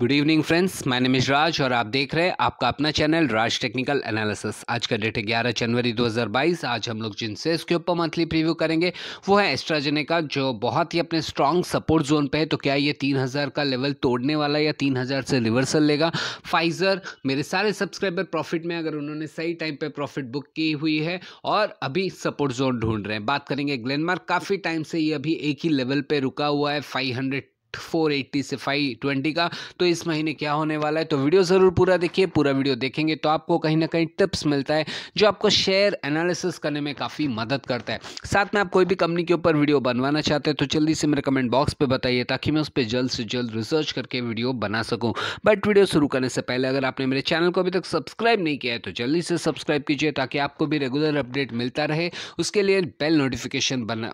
good evening friends मैं निमिश राज और आप देख रहे हैं आपका अपना चैनल राज टेक्निकल एनालिसिस आज का डेट है 11 जनवरी 2022 आज हम लोग जिनसे इसके के ऊपर मंथली प्रीव्यू करेंगे वो है एस्ट्राजेने का जो बहुत ही अपने स्ट्रॉन्ग सपोर्ट जोन पे है तो क्या ये 3000 का लेवल तोड़ने वाला या तीन से रिवर्सल लेगा फाइजर मेरे सारे सब्सक्राइबर प्रॉफिट में अगर उन्होंने सही टाइम पर प्रॉफिट बुक की हुई है और अभी सपोर्ट जोन ढूंढ रहे हैं बात करेंगे ग्लेनमार्क काफ़ी टाइम से ये अभी एक ही लेवल पर रुका हुआ है फाइव फोर एट्टी से फाइव ट्वेंटी का तो इस महीने क्या होने वाला है तो वीडियो ज़रूर पूरा देखिए पूरा वीडियो देखेंगे तो आपको कहीं ना कहीं टिप्स मिलता है जो आपको शेयर एनालिसिस करने में काफ़ी मदद करता है साथ में आप कोई भी कंपनी के ऊपर वीडियो बनवाना चाहते हैं तो जल्दी से मेरे कमेंट बॉक्स पर बताइए ताकि मैं उस पर जल्द से जल्द रिसर्च करके वीडियो बना सकूँ बट वीडियो शुरू करने से पहले अगर आपने मेरे चैनल को अभी तक सब्सक्राइब नहीं किया है तो जल्दी से सब्सक्राइब कीजिए ताकि आपको भी रेगुलर अपडेट मिलता रहे उसके लिए बेल नोटिफिकेशन बना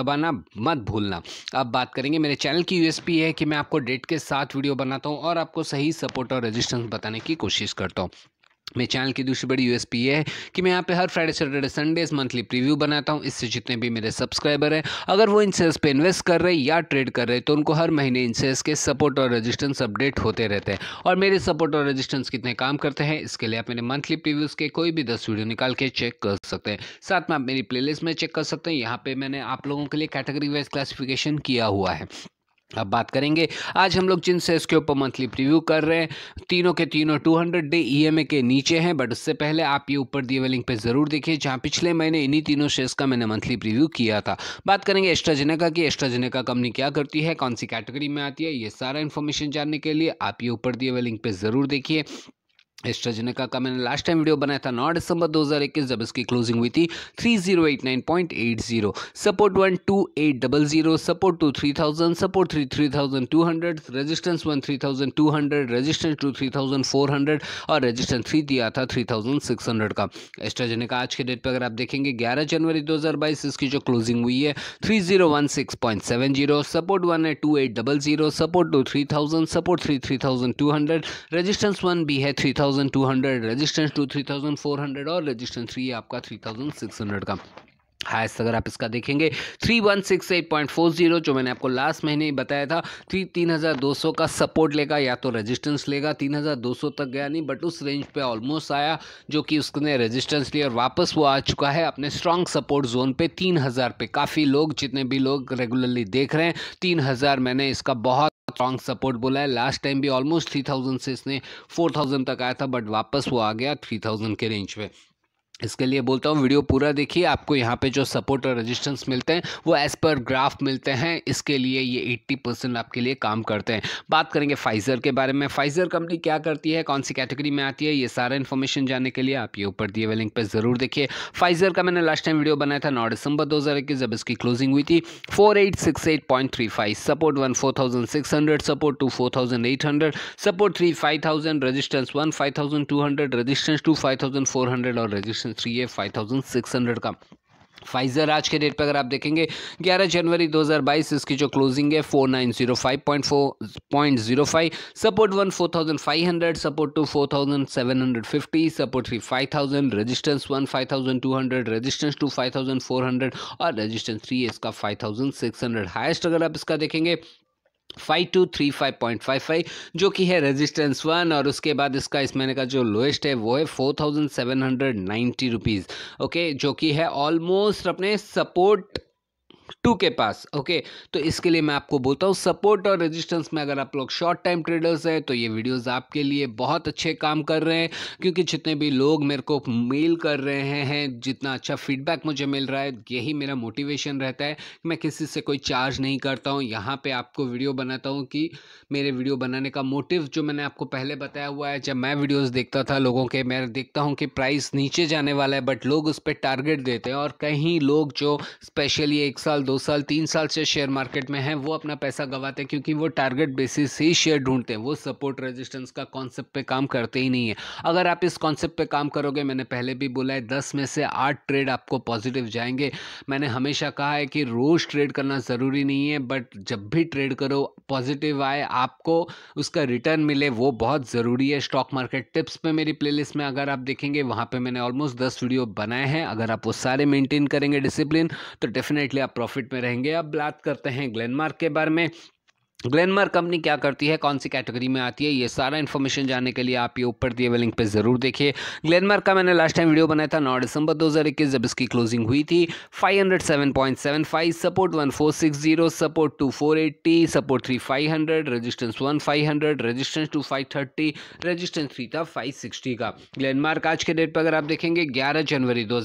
दबाना मत भूलना अब बात करेंगे मेरे चैनल की यूएस रेसिपी है कि मैं आपको डेट के साथ वीडियो बनाता हूँ और आपको सही सपोर्ट और रेजिस्टेंस बताने की कोशिश करता हूँ मेरे चैनल की दूसरी बड़ी यूएसपी ये है कि मैं यहाँ पे हर Friday Saturday Sunday monthly preview बनाता हूँ इससे जितने भी मेरे सब्सक्राइबर हैं अगर वो इन शेयर्स पर इन्वेस्ट कर रहे हैं या ट्रेड कर रहे हैं तो उनको हर महीने इन शेयर्स के सपोर्ट और रजिस्टेंस अपडेट होते रहते हैं और मेरे सपोर्ट और रजिस्टेंस कितने काम करते हैं इसके लिए आप मेरे मंथली प्रीव्यूज़ के कोई भी दस वीडियो निकाल के चेक कर सकते हैं साथ में आप मेरी प्ले में चेक कर सकते हैं यहाँ पर मैंने आप लोगों के लिए कैटेगरी वाइज क्लासिफिकेशन किया हुआ है अब बात करेंगे आज हम लोग जिन शेयर्स के ऊपर मंथली प्रीव्यू कर रहे हैं तीनों के तीनों 200 डे ईएमए के नीचे हैं बट उससे पहले आप ये ऊपर दिए हुए लिंक पे ज़रूर देखिए जहाँ पिछले महीने इन्हीं तीनों शेयर्स का मैंने मंथली प्रीव्यू किया था बात करेंगे एस्ट्राजेनेका की एस्ट्राजेनेका कंपनी क्या करती है कौन सी कैटेगरी में आती है ये सारा इन्फॉर्मेशन जानने के लिए आप ये ऊपर दिए हुए लिंक पर ज़रूर देखिए एस्ट्राजेनेका का मैंने लास्ट टाइम वीडियो बनाया था नौ दिसंबर 2021 जब इसकी क्लोजिंग हुई थी 3089.80 support one two eight double zero support two three thousand support three three thousand two hundred resistance one three thousand two hundred resistance two three thousand four hundred और resistance three दिया था three thousand six hundred का AstraZeneca आज के date पर अगर आप देखेंगे ग्यारह जनवरी दो हज़ार बाईस इसकी जो क्लोजिंग हुई है three zero one six point seven zero support one है two eight double zero support two three thousand support three three thousand two hundred resistance one भी है three thousand thousand two hundred resistance two three thousand four hundred और resistance three आपका three thousand six hundred का highest अगर आप इसका देखेंगे three one six eight point four zero जो मैंने आपको लास्ट महीने ही बताया था थ्री तीन हज़ार दो सौ का सपोर्ट लेगा या तो रेजिस्टेंस लेगा तीन हज़ार दो सौ तक गया नहीं बट उस रेंज पे ऑलमोस्ट आया जो कि उसने रेजिस्टेंस लिया और वापस वो आ चुका है अपने स्ट्रॉन्ग सपोर्ट जोन पे तीन हज़ार पे काफ़ी लोग जितने भी लोग रेगुलरली देख रहे हैं तीन हज़ार मैंने इसका बहुत स्ट्रॉन्ग सपोर्ट बोला है लास्ट टाइम भी ऑलमोस्ट थ्री थाउजेंड से इसने फोर थाउजेंड तक आया था बट वापस वो आ गया थ्री थाउजेंड के रेंज में इसके लिए बोलता हूँ वीडियो पूरा देखिए आपको यहाँ पे जो सपोर्ट और रेजिस्टेंस मिलते हैं वो एज़ पर ग्राफ मिलते हैं इसके लिए ये 80 परसेंट आपके लिए काम करते हैं बात करेंगे फाइज़र के बारे में फाइज़र कंपनी क्या करती है कौन सी कैटेगरी में आती है ये सारा इन्फॉर्मेशन जानने के लिए आप ये ऊपर दिए हुए लिंक पर ज़रूर देखिए फाइज़र का मैंने लास्ट टाइम वीडियो बनाया था नौ दिसंबर दो जब इसकी क्लोजिंग हुई थी four support one support two support three resistance one resistance two और रजिस्टर सेक्शन थ्री है फाइव थाउजेंड सिक्स हंड्रेड का फाइजर आज के डेट पर अगर आप देखेंगे 11 जनवरी 2022 इसकी जो क्लोजिंग है 4905.4.05 support one 4500 support two 4750 support three 5000 resistance one 5200 resistance two 5400 और रेजिस्टेंस थ्री इसका 5600 हाईएस्ट अगर आप इसका देखेंगे five two three five point five five जो कि है रेजिस्टेंस वन और उसके बाद इसका इस महीने का जो लोएस्ट है वो है four thousand seven hundred ninety rupees okay जो कि है ऑलमोस्ट अपने सपोर्ट टू के पास ओके तो इसके लिए मैं आपको बोलता हूँ सपोर्ट और रेजिस्टेंस में अगर आप लोग शॉर्ट टाइम ट्रेडर्स हैं तो ये वीडियोस आपके लिए बहुत अच्छे काम कर रहे हैं क्योंकि जितने भी लोग मेरे को मेल कर रहे हैं जितना अच्छा फीडबैक मुझे मिल रहा है यही मेरा मोटिवेशन रहता है कि मैं किसी से कोई चार्ज नहीं करता हूँ यहाँ पर आपको वीडियो बनाता हूँ कि मेरे वीडियो बनाने का मोटिव जो मैंने आपको पहले बताया हुआ है जब मैं वीडियोज़ देखता था लोगों के मैं देखता हूँ कि प्राइस नीचे जाने वाला है बट लोग उस पर टारगेट देते हैं और कहीं लोग जो स्पेशली एक साथ साल दो साल तीन साल से शेयर मार्केट में हैं वो अपना पैसा गंवाते हैं क्योंकि वो टारगेट बेसिस ही शेयर ढूंढते हैं वो सपोर्ट रेजिस्टेंस का कॉन्सेप्ट पे काम करते ही नहीं है अगर आप इस कॉन्सेप्ट पे काम करोगे मैंने पहले भी बोला है दस में से आठ ट्रेड आपको पॉजिटिव जाएंगे मैंने हमेशा कहा है कि रोज़ ट्रेड करना ज़रूरी नहीं है बट जब भी ट्रेड करो पॉजिटिव आए आपको उसका रिटर्न मिले वो बहुत ज़रूरी है स्टॉक मार्केट टिप्स पर मेरी प्लेलिस्ट में अगर आप देखेंगे वहाँ पर मैंने ऑलमोस्ट दस वीडियो बनाए हैं अगर आप वो सारे मेनटेन करेंगे डिसिप्लिन तो डेफिनेटली आप प्रॉफिट में रहेंगे अब बात करते हैं ग्लेनमार्क के बारे में ग्लेनमार्क कंपनी क्या करती है कौन सी कैटेगरी में आती है ये सारा इन्फॉर्मेशन जानने के लिए आप ये ऊपर दिए हुए लिंक पे ज़रूर देखिए ग्लेनमार्क का मैंने लास्ट टाइम वीडियो बनाया था नौ दिसंबर 2021 जब इसकी क्लोजिंग हुई थी 507.75 support 1460 support 2480 support 3500 resistance 1500 resistance thirty resistance three था सिक्सटी का ग्लेनमार्क आज के डेट पर अगर आप देखेंगे ग्यारह जनवरी दो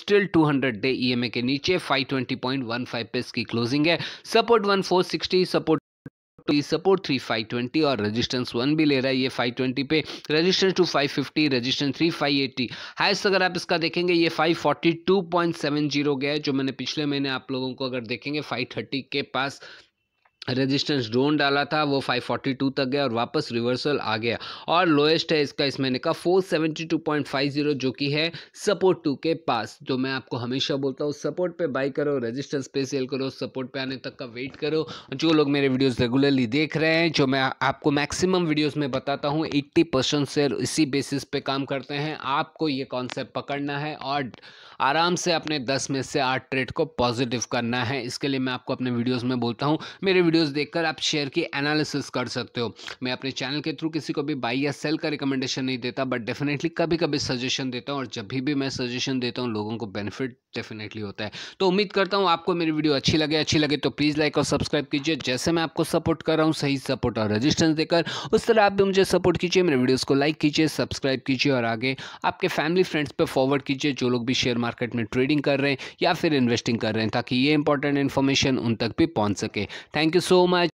स्टिल टू डे ई के नीचे फाइव पे इसकी क्लोजिंग है सपोर्ट वन सपोर्ट तो ये सपोर्ट थ्री फाइव ट्वेंटी और रेजिस्टेंस वन भी ले रहा है ये फाइव ट्वेंटी पे resistance two five fifty resistance three five eighty highest अगर आप इसका देखेंगे ये five forty two point seven zero गया है जो मैंने पिछले महीने आप लोगों को अगर देखेंगे फाइव थर्टी के पास रेजिस्टेंस डोन डाला था वो 542 तक गया और वापस रिवर्सल आ गया और लोएस्ट है इसका इस महीने का 472.50 जो कि है सपोर्ट टू के पास तो मैं आपको हमेशा बोलता हूँ सपोर्ट पे बाई करो रेजिस्टेंस पे सेल करो सपोर्ट पे आने तक का वेट करो जो लोग मेरे वीडियोस रेगुलरली देख रहे हैं जो मैं आपको मैक्सिमम वीडियोज़ में बताता हूँ एट्टी परसेंट इसी बेसिस पे काम करते हैं आपको ये कॉन्सेप्ट पकड़ना है और आराम से अपने दस में से आठ ट्रेड को पॉजिटिव करना है इसके लिए मैं आपको अपने वीडियोस में बोलता हूँ मेरे वीडियोस देखकर आप शेयर की एनालिसिस कर सकते हो मैं अपने चैनल के थ्रू किसी को भी बाई या सेल का रिकमेंडेशन नहीं देता बट डेफिनेटली कभी कभी सजेशन देता हूँ और जब भी, भी मैं सजेशन देता हूँ लोगों को बेनिफिट डेफिनेटली होता है तो उम्मीद करता हूँ आपको मेरी वीडियो अच्छी लगे अच्छी लगे तो प्लीज़ लाइक और सब्सक्राइब कीजिए जैसे मैं आपको सपोर्ट कर रहा हूँ सही सपोर्ट और रजिस्टेंस देकर उस तरह आप भी मुझे सपोर्ट कीजिए मेरे वीडियोज़ को लाइक कीजिए सब्सक्राइब कीजिए और आगे आपके फैमिली फ्रेंड्स पर फॉरवर्ड कीजिए जो लोग भी शेयर मार्केट मार्केट में ट्रेडिंग कर रहे हैं या फिर इन्वेस्टिंग कर रहे हैं ताकि ये इंपॉर्टेंट इन्फॉर्मेशन उन तक भी पहुँच सके थैंक यू सो मच